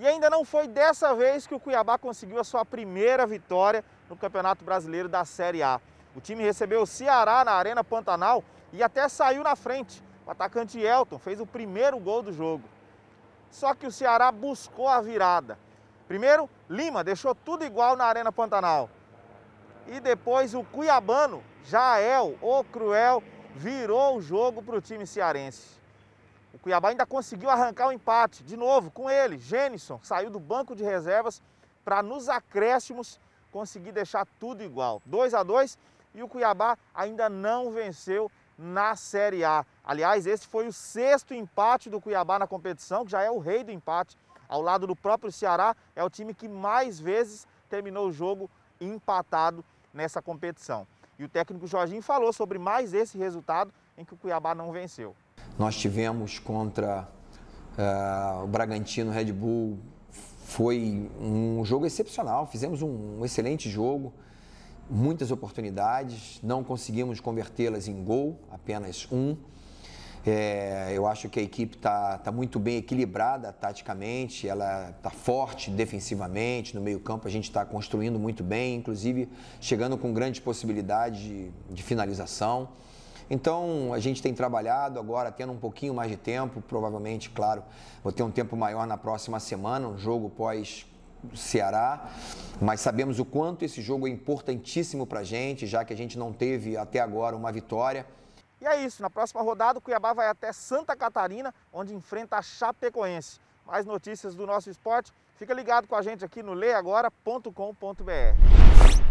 E ainda não foi dessa vez que o Cuiabá conseguiu a sua primeira vitória no Campeonato Brasileiro da Série A. O time recebeu o Ceará na Arena Pantanal e até saiu na frente. O atacante Elton fez o primeiro gol do jogo. Só que o Ceará buscou a virada. Primeiro, Lima deixou tudo igual na Arena Pantanal. E depois o cuiabano, Jael, o cruel, virou o jogo para o time cearense. O Cuiabá ainda conseguiu arrancar o um empate, de novo, com ele, Gênison saiu do banco de reservas para nos acréscimos conseguir deixar tudo igual. 2 a 2 e o Cuiabá ainda não venceu na Série A. Aliás, esse foi o sexto empate do Cuiabá na competição, que já é o rei do empate. Ao lado do próprio Ceará, é o time que mais vezes terminou o jogo empatado nessa competição. E o técnico Jorginho falou sobre mais esse resultado em que o Cuiabá não venceu. Nós tivemos contra uh, o Bragantino Red Bull, foi um jogo excepcional, fizemos um, um excelente jogo, muitas oportunidades, não conseguimos convertê-las em gol, apenas um. É, eu acho que a equipe está tá muito bem equilibrada taticamente, ela está forte defensivamente, no meio-campo a gente está construindo muito bem, inclusive chegando com grandes possibilidades de, de finalização. Então, a gente tem trabalhado agora, tendo um pouquinho mais de tempo, provavelmente, claro, vou ter um tempo maior na próxima semana, um jogo pós Ceará, mas sabemos o quanto esse jogo é importantíssimo para a gente, já que a gente não teve até agora uma vitória. E é isso, na próxima rodada o Cuiabá vai até Santa Catarina, onde enfrenta a Chapecoense. Mais notícias do nosso esporte, fica ligado com a gente aqui no leiagora.com.br.